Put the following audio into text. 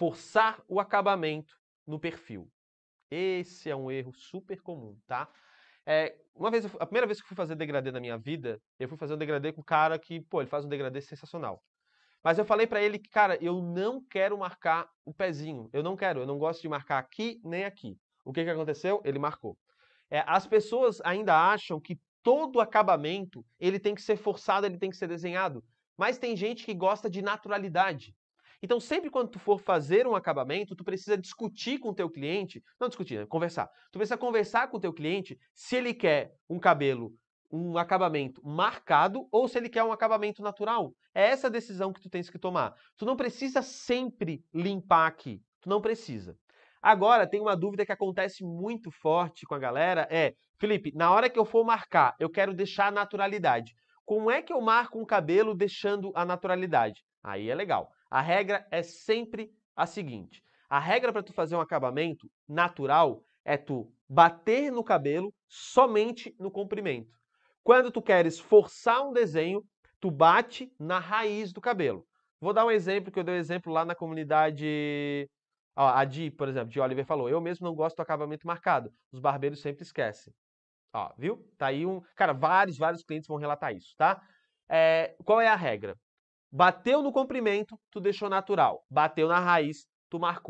forçar o acabamento no perfil. Esse é um erro super comum, tá? É, uma vez, a primeira vez que eu fui fazer degradê na minha vida, eu fui fazer um degradê com um cara que, pô, ele faz um degradê sensacional. Mas eu falei para ele que, cara, eu não quero marcar o pezinho. Eu não quero, eu não gosto de marcar aqui nem aqui. O que, que aconteceu? Ele marcou. É, as pessoas ainda acham que todo acabamento ele tem que ser forçado, ele tem que ser desenhado. Mas tem gente que gosta de naturalidade. Então, sempre quando tu for fazer um acabamento, tu precisa discutir com o teu cliente, não discutir, né? conversar. Tu precisa conversar com o teu cliente se ele quer um cabelo, um acabamento marcado ou se ele quer um acabamento natural. É essa a decisão que tu tens que tomar. Tu não precisa sempre limpar aqui. Tu não precisa. Agora, tem uma dúvida que acontece muito forte com a galera, é, Felipe, na hora que eu for marcar, eu quero deixar a naturalidade. Como é que eu marco um cabelo deixando a naturalidade? Aí é legal. A regra é sempre a seguinte: a regra para tu fazer um acabamento natural é tu bater no cabelo somente no comprimento. Quando tu queres forçar um desenho, tu bate na raiz do cabelo. Vou dar um exemplo que eu dei um exemplo lá na comunidade. a Di, por exemplo, de Oliver falou: eu mesmo não gosto do acabamento marcado. Os barbeiros sempre esquecem. Ó, viu? Tá aí um. Cara, vários, vários clientes vão relatar isso, tá? É, qual é a regra? Bateu no comprimento, tu deixou natural. Bateu na raiz, tu marcou.